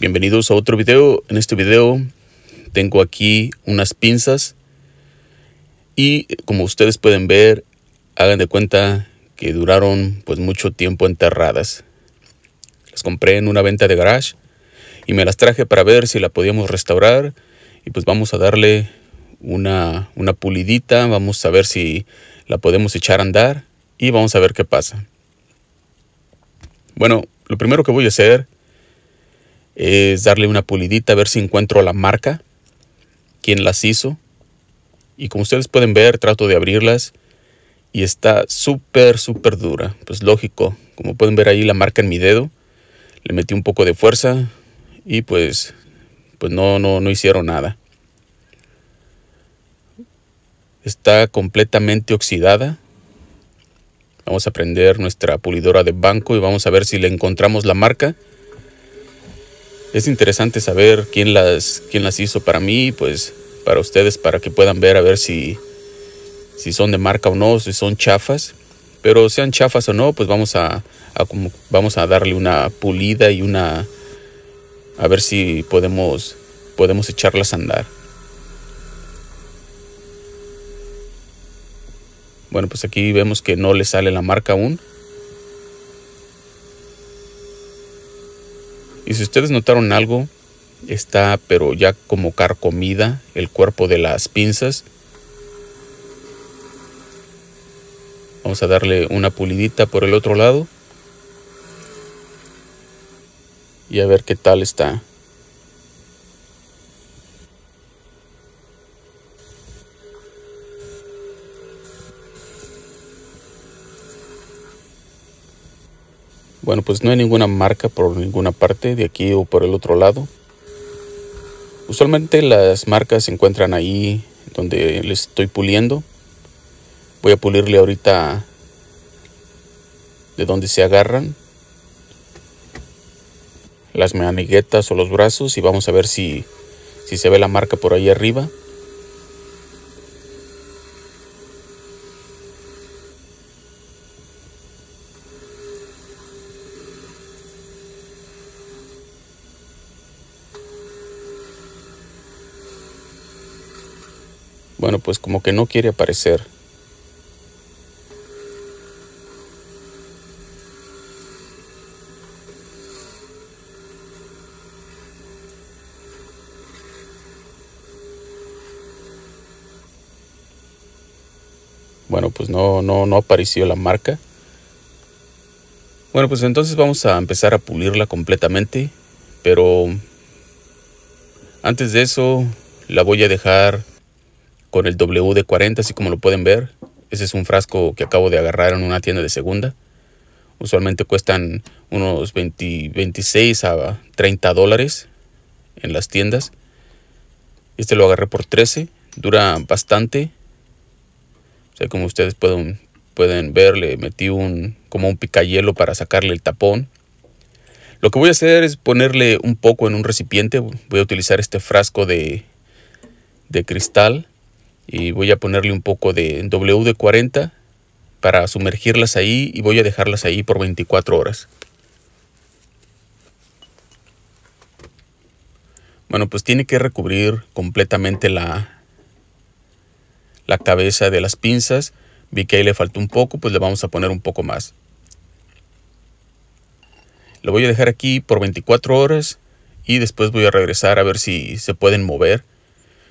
Bienvenidos a otro video. En este video tengo aquí unas pinzas y como ustedes pueden ver, hagan de cuenta que duraron pues mucho tiempo enterradas. Las compré en una venta de garage y me las traje para ver si la podíamos restaurar y pues vamos a darle una, una pulidita, vamos a ver si la podemos echar a andar y vamos a ver qué pasa. Bueno, lo primero que voy a hacer es darle una pulidita, a ver si encuentro la marca, quién las hizo. Y como ustedes pueden ver, trato de abrirlas y está súper, súper dura. Pues lógico, como pueden ver ahí la marca en mi dedo, le metí un poco de fuerza y pues, pues no, no, no hicieron nada. Está completamente oxidada. Vamos a prender nuestra pulidora de banco y vamos a ver si le encontramos la marca es interesante saber quién las, quién las hizo para mí, pues para ustedes, para que puedan ver a ver si, si son de marca o no, si son chafas. Pero sean chafas o no, pues vamos a, vamos a darle una pulida y una... a ver si podemos, podemos echarlas a andar. Bueno, pues aquí vemos que no le sale la marca aún. Y si ustedes notaron algo, está pero ya como carcomida el cuerpo de las pinzas. Vamos a darle una pulidita por el otro lado. Y a ver qué tal está. Bueno, pues no hay ninguna marca por ninguna parte, de aquí o por el otro lado. Usualmente las marcas se encuentran ahí donde les estoy puliendo. Voy a pulirle ahorita de donde se agarran las maniguetas o los brazos y vamos a ver si, si se ve la marca por ahí arriba. bueno, pues como que no quiere aparecer. Bueno, pues no, no, no apareció la marca. Bueno, pues entonces vamos a empezar a pulirla completamente, pero antes de eso la voy a dejar con el de 40 así como lo pueden ver. Ese es un frasco que acabo de agarrar en una tienda de segunda. Usualmente cuestan unos 26 a 30 dólares en las tiendas. Este lo agarré por 13. Dura bastante. sea, como ustedes pueden, pueden ver, le metí un, como un picayelo para sacarle el tapón. Lo que voy a hacer es ponerle un poco en un recipiente. Voy a utilizar este frasco de, de cristal y voy a ponerle un poco de WD-40 para sumergirlas ahí y voy a dejarlas ahí por 24 horas. Bueno, pues tiene que recubrir completamente la, la cabeza de las pinzas. Vi que ahí le faltó un poco, pues le vamos a poner un poco más. Lo voy a dejar aquí por 24 horas y después voy a regresar a ver si se pueden mover.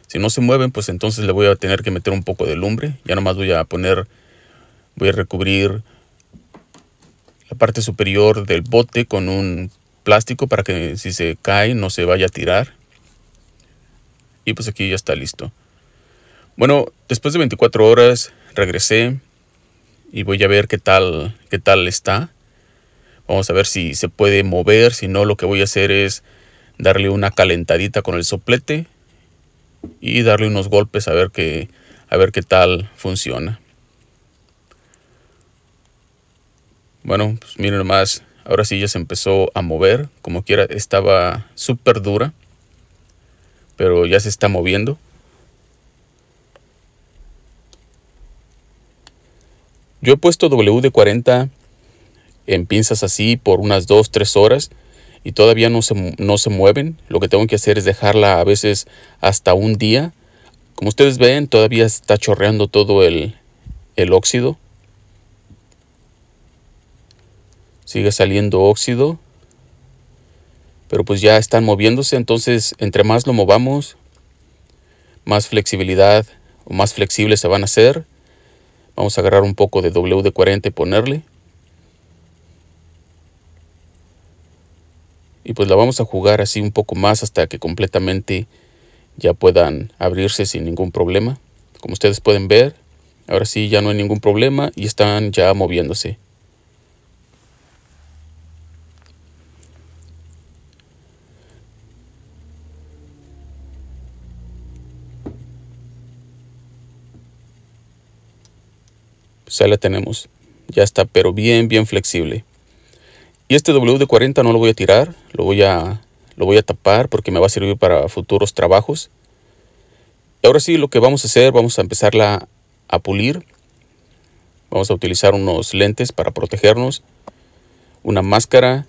Si no se mueven, pues entonces le voy a tener que meter un poco de lumbre. Ya nomás voy a poner, voy a recubrir la parte superior del bote con un plástico para que si se cae no se vaya a tirar. Y pues aquí ya está listo. Bueno, después de 24 horas regresé y voy a ver qué tal, qué tal está. Vamos a ver si se puede mover, si no lo que voy a hacer es darle una calentadita con el soplete y darle unos golpes a ver qué, a ver qué tal funciona. Bueno, pues miren más ahora sí ya se empezó a mover, como quiera estaba súper dura, pero ya se está moviendo. Yo he puesto w de 40 en pinzas así por unas 2-3 horas y todavía no se, no se mueven, lo que tengo que hacer es dejarla a veces hasta un día. Como ustedes ven, todavía está chorreando todo el, el óxido. Sigue saliendo óxido. Pero pues ya están moviéndose, entonces entre más lo movamos, más flexibilidad o más flexibles se van a hacer. Vamos a agarrar un poco de WD-40 y ponerle. y pues la vamos a jugar así un poco más hasta que completamente ya puedan abrirse sin ningún problema. Como ustedes pueden ver, ahora sí ya no hay ningún problema y están ya moviéndose. Pues ahí la tenemos. Ya está, pero bien, bien flexible. Y este WD-40 no lo voy a tirar, lo voy a, lo voy a tapar porque me va a servir para futuros trabajos. ahora sí, lo que vamos a hacer, vamos a empezarla a pulir. Vamos a utilizar unos lentes para protegernos, una máscara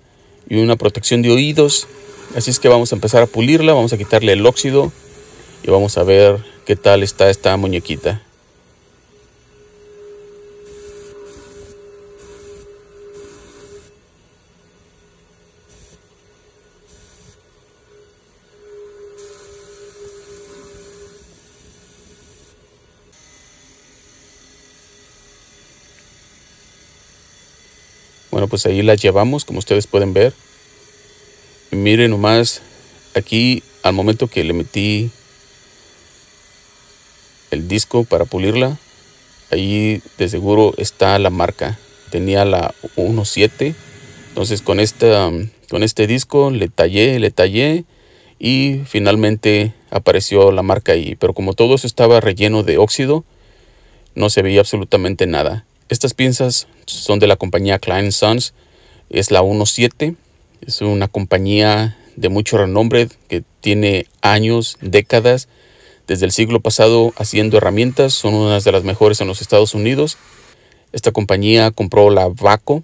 y una protección de oídos. Así es que vamos a empezar a pulirla, vamos a quitarle el óxido y vamos a ver qué tal está esta muñequita. Bueno, pues ahí la llevamos, como ustedes pueden ver. Y miren nomás, aquí al momento que le metí el disco para pulirla, ahí de seguro está la marca. Tenía la 1.7. Entonces con, esta, con este disco le tallé, le tallé y finalmente apareció la marca ahí. Pero como todo eso estaba relleno de óxido, no se veía absolutamente nada. Estas pinzas son de la compañía Klein Sons, es la 17, es una compañía de mucho renombre que tiene años, décadas, desde el siglo pasado haciendo herramientas, son unas de las mejores en los Estados Unidos. Esta compañía compró la Vaco.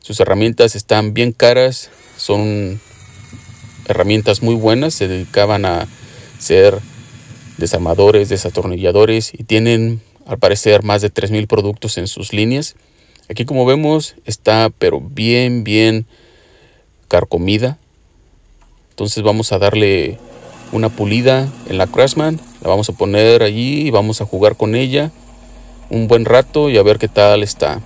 Sus herramientas están bien caras, son herramientas muy buenas, se dedicaban a ser desarmadores, desatornilladores y tienen al parecer más de 3.000 productos en sus líneas. Aquí como vemos está pero bien, bien carcomida. Entonces vamos a darle una pulida en la Craftsman. La vamos a poner allí y vamos a jugar con ella un buen rato y a ver qué tal está.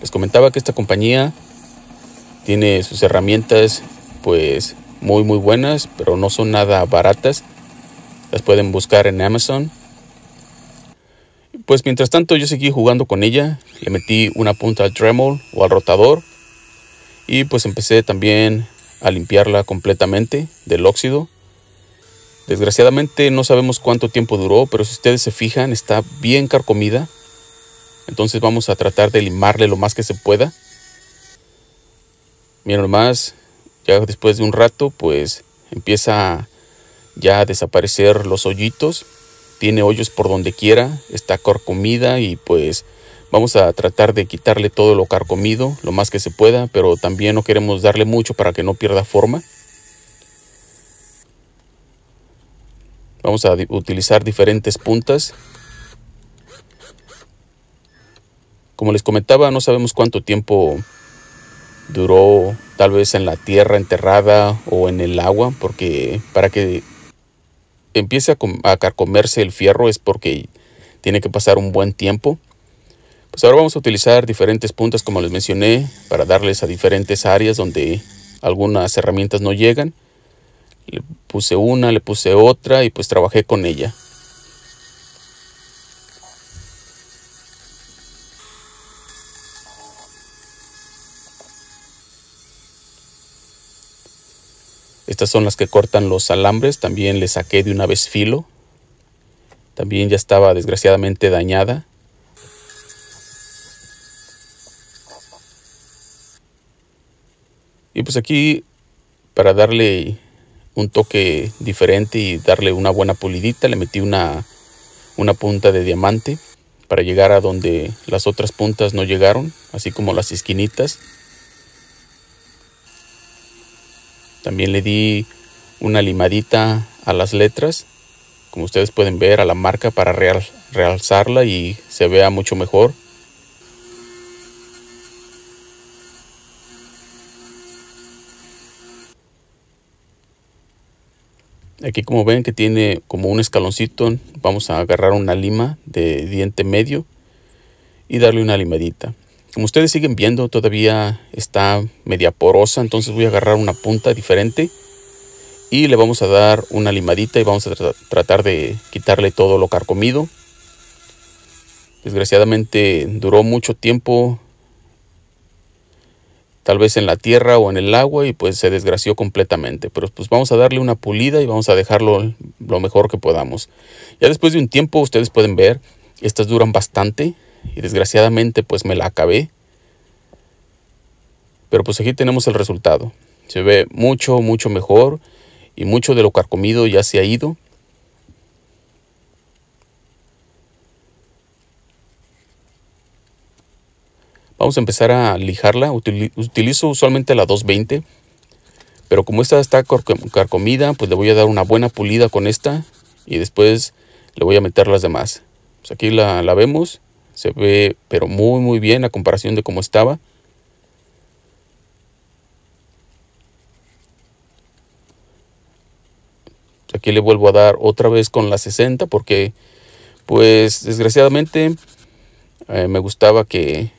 Les comentaba que esta compañía tiene sus herramientas pues muy muy buenas, pero no son nada baratas. Las pueden buscar en Amazon. Pues mientras tanto yo seguí jugando con ella, le metí una punta al Dremel o al rotador y pues empecé también a limpiarla completamente del óxido. Desgraciadamente no sabemos cuánto tiempo duró, pero si ustedes se fijan está bien carcomida. Entonces vamos a tratar de limarle lo más que se pueda. Miren más, ya después de un rato pues empieza ya desaparecer los hoyitos. Tiene hoyos por donde quiera, está carcomida y pues vamos a tratar de quitarle todo lo carcomido lo más que se pueda, pero también no queremos darle mucho para que no pierda forma. Vamos a utilizar diferentes puntas. Como les comentaba, no sabemos cuánto tiempo duró tal vez en la tierra enterrada o en el agua, porque para que empiece a, a carcomerse el fierro es porque tiene que pasar un buen tiempo. Pues ahora vamos a utilizar diferentes puntas como les mencioné para darles a diferentes áreas donde algunas herramientas no llegan. Le puse una, le puse otra y pues trabajé con ella. Estas son las que cortan los alambres. También le saqué de una vez filo. También ya estaba desgraciadamente dañada. Y pues aquí para darle un toque diferente y darle una buena pulidita le metí una, punta de diamante para llegar a donde las otras puntas no llegaron, así como las esquinitas. También le di una limadita a las letras, como ustedes pueden ver, a la marca para realzarla y se vea mucho mejor. Aquí como ven que tiene como un escaloncito, vamos a agarrar una lima de diente medio y darle una limadita. Como ustedes siguen viendo, todavía está media porosa, entonces voy a agarrar una punta diferente y le vamos a dar una limadita y vamos a tratar de quitarle todo lo carcomido. Desgraciadamente duró mucho tiempo, tal vez en la tierra o en el agua y pues se desgració completamente. Pero pues vamos a darle una pulida y vamos a dejarlo lo mejor que podamos. Ya después de un tiempo ustedes pueden ver, estas duran bastante, y desgraciadamente pues me la acabé. Pero pues aquí tenemos el resultado. Se ve mucho, mucho mejor y mucho de lo carcomido ya se ha ido. Vamos a empezar a lijarla. Utilizo usualmente la 220. Pero como esta está carcomida, pues le voy a dar una buena pulida con esta. Y después le voy a meter las demás. Pues aquí la, la vemos. Se ve, pero muy, muy bien a comparación de cómo estaba. Aquí le vuelvo a dar otra vez con la 60 porque, pues, desgraciadamente eh, me gustaba que,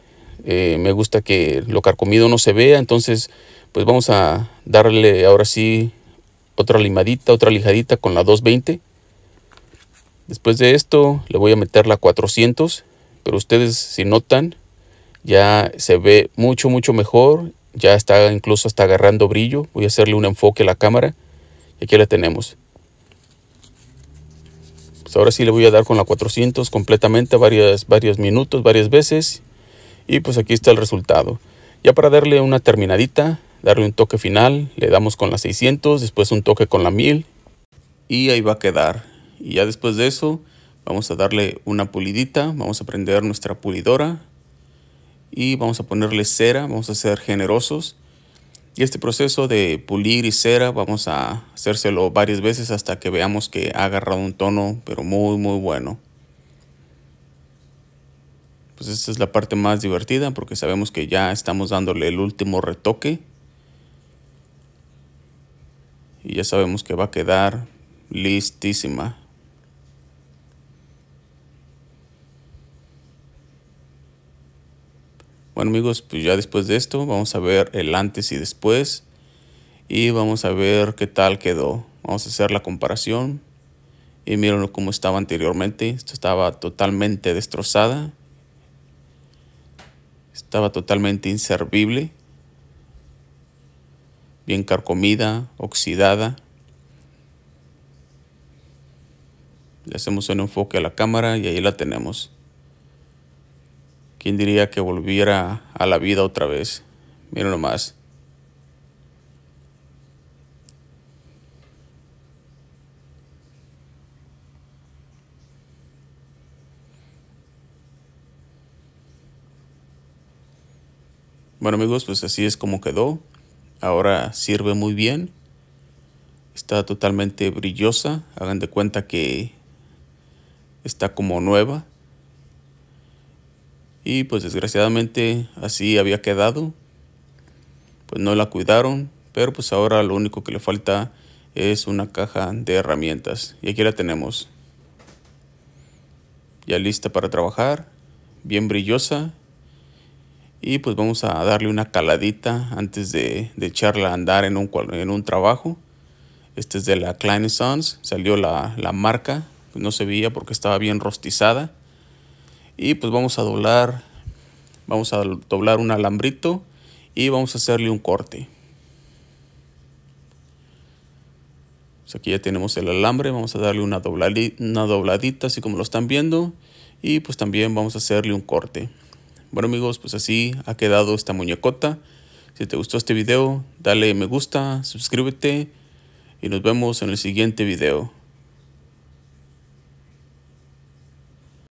eh, me gusta que lo carcomido no se vea. Entonces, pues vamos a darle ahora sí otra limadita, otra lijadita con la 220. Después de esto le voy a meter la 400. Pero ustedes si notan, ya se ve mucho, mucho mejor. Ya está incluso hasta agarrando brillo. Voy a hacerle un enfoque a la cámara. Y aquí la tenemos. Pues ahora sí le voy a dar con la 400 completamente varias, varios minutos, varias veces. Y pues aquí está el resultado. Ya para darle una terminadita, darle un toque final, le damos con la 600, después un toque con la 1000. Y ahí va a quedar. Y ya después de eso Vamos a darle una pulidita, vamos a prender nuestra pulidora y vamos a ponerle cera, vamos a ser generosos. Y este proceso de pulir y cera vamos a hacérselo varias veces hasta que veamos que ha agarrado un tono, pero muy muy bueno. Pues esta es la parte más divertida porque sabemos que ya estamos dándole el último retoque. Y ya sabemos que va a quedar listísima. Bueno amigos, pues ya después de esto vamos a ver el antes y después y vamos a ver qué tal quedó. Vamos a hacer la comparación y miren cómo estaba anteriormente. Esto estaba totalmente destrozada. Estaba totalmente inservible. Bien carcomida, oxidada. Le hacemos un enfoque a la cámara y ahí la tenemos. ¿Quién diría que volviera a la vida otra vez? Miren más. Bueno amigos, pues así es como quedó. Ahora sirve muy bien. Está totalmente brillosa. Hagan de cuenta que está como nueva. Y pues desgraciadamente así había quedado. Pues no la cuidaron, pero pues ahora lo único que le falta es una caja de herramientas. Y aquí la tenemos. Ya lista para trabajar, bien brillosa. Y pues vamos a darle una caladita antes de, echarla a andar en un, en un trabajo. Este es de la Klein Sons, salió la marca, no se veía porque estaba bien rostizada y pues vamos a doblar vamos a doblar un alambrito y vamos a hacerle un corte aquí ya tenemos el alambre vamos a darle una, una dobladita así como lo están viendo y pues también vamos a hacerle un corte bueno amigos pues así ha quedado esta muñecota si te gustó este video dale me gusta suscríbete y nos vemos en el siguiente video